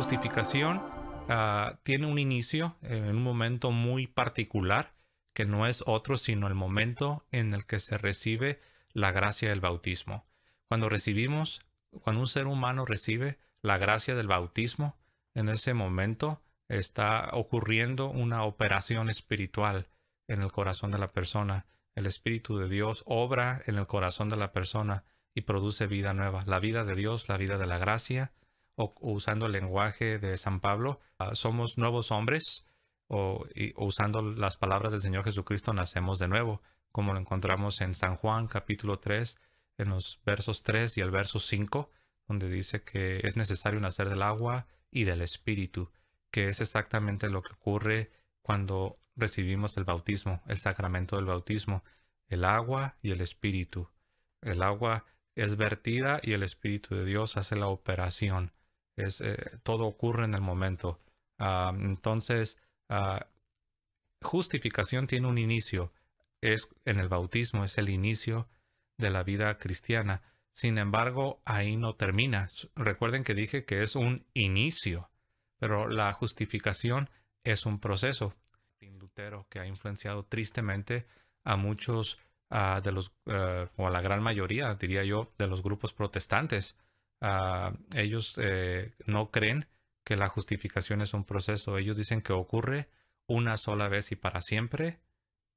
justificación ah, tiene un inicio en un momento muy particular que no es otro sino el momento en el que se recibe la gracia del bautismo. Cuando recibimos, cuando un ser humano recibe la gracia del bautismo, en ese momento está ocurriendo una operación espiritual en el corazón de la persona. El Espíritu de Dios obra en el corazón de la persona y produce vida nueva, la vida de Dios, la vida de la gracia, usando el lenguaje de San Pablo, ah, somos nuevos hombres o, o usando las palabras del Señor Jesucristo nacemos de nuevo, como lo encontramos en San Juan capítulo 3, en los versos 3 y el verso 5, donde dice que es necesario nacer del agua y del espíritu, que es exactamente lo que ocurre cuando recibimos el bautismo, el sacramento del bautismo, el agua y el espíritu. El agua es vertida y el Espíritu de Dios hace la operación. Eh, todo ocurre en el momento. Ah, entonces, ah, justificación tiene un inicio. Es en el bautismo, es el inicio de la vida cristiana. Sin embargo, ahí no termina. Recuerden que dije que es un inicio, pero la justificación es un proceso. Lutero, que ha influenciado tristemente a muchos ah, de los, eh, o a la gran mayoría, diría yo, de los grupos protestantes. Ah, ellos eh, no creen que la justificación es un proceso. Ellos dicen que ocurre una sola vez y para siempre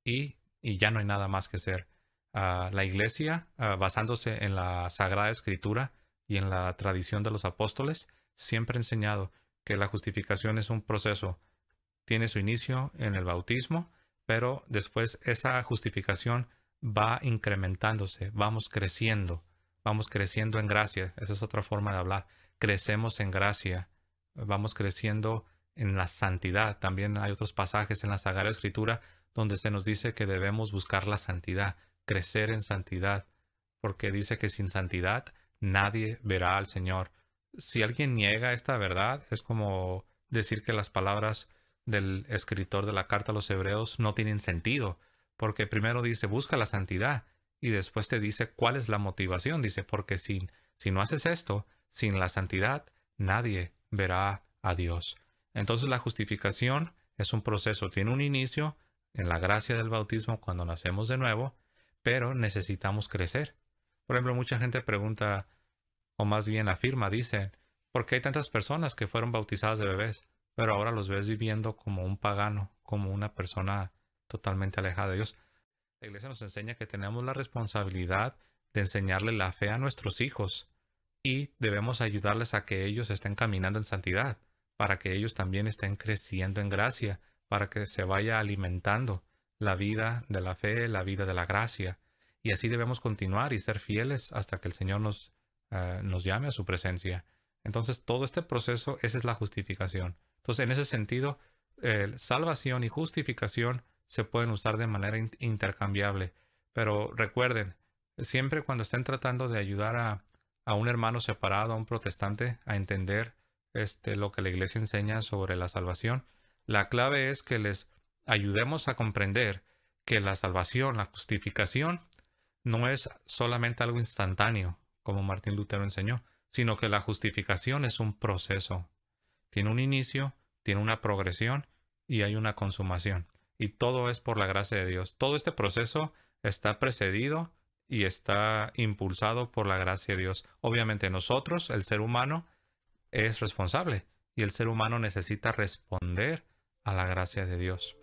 y, y ya no hay nada más que hacer. Ah, la iglesia, ah, basándose en la Sagrada Escritura y en la tradición de los apóstoles, siempre ha enseñado que la justificación es un proceso. Tiene su inicio en el bautismo, pero después esa justificación va incrementándose, vamos creciendo vamos creciendo en gracia. Esa es otra forma de hablar. Crecemos en gracia. Vamos creciendo en la santidad. También hay otros pasajes en la Sagrada Escritura donde se nos dice que debemos buscar la santidad, crecer en santidad, porque dice que sin santidad nadie verá al Señor. Si alguien niega esta verdad, es como decir que las palabras del escritor de la carta a los hebreos no tienen sentido, porque primero dice busca la santidad y después te dice cuál es la motivación. Dice, porque si, si no haces esto, sin la santidad, nadie verá a Dios. Entonces la justificación es un proceso, tiene un inicio en la gracia del bautismo cuando nacemos de nuevo, pero necesitamos crecer. Por ejemplo, mucha gente pregunta, o más bien afirma, dice, ¿por qué hay tantas personas que fueron bautizadas de bebés, pero ahora los ves viviendo como un pagano, como una persona totalmente alejada de Dios? La iglesia nos enseña que tenemos la responsabilidad de enseñarle la fe a nuestros hijos y debemos ayudarles a que ellos estén caminando en santidad, para que ellos también estén creciendo en gracia, para que se vaya alimentando la vida de la fe, la vida de la gracia. Y así debemos continuar y ser fieles hasta que el Señor nos, eh, nos llame a su presencia. Entonces, todo este proceso, esa es la justificación. Entonces, en ese sentido, eh, salvación y justificación se pueden usar de manera intercambiable. Pero recuerden, siempre cuando estén tratando de ayudar a, a, un hermano separado, a un protestante, a entender este, lo que la iglesia enseña sobre la salvación, la clave es que les ayudemos a comprender que la salvación, la justificación, no es solamente algo instantáneo, como Martín Lutero enseñó, sino que la justificación es un proceso. Tiene un inicio, tiene una progresión y hay una consumación y todo es por la gracia de Dios. Todo este proceso está precedido y está impulsado por la gracia de Dios. Obviamente nosotros, el ser humano, es responsable y el ser humano necesita responder a la gracia de Dios.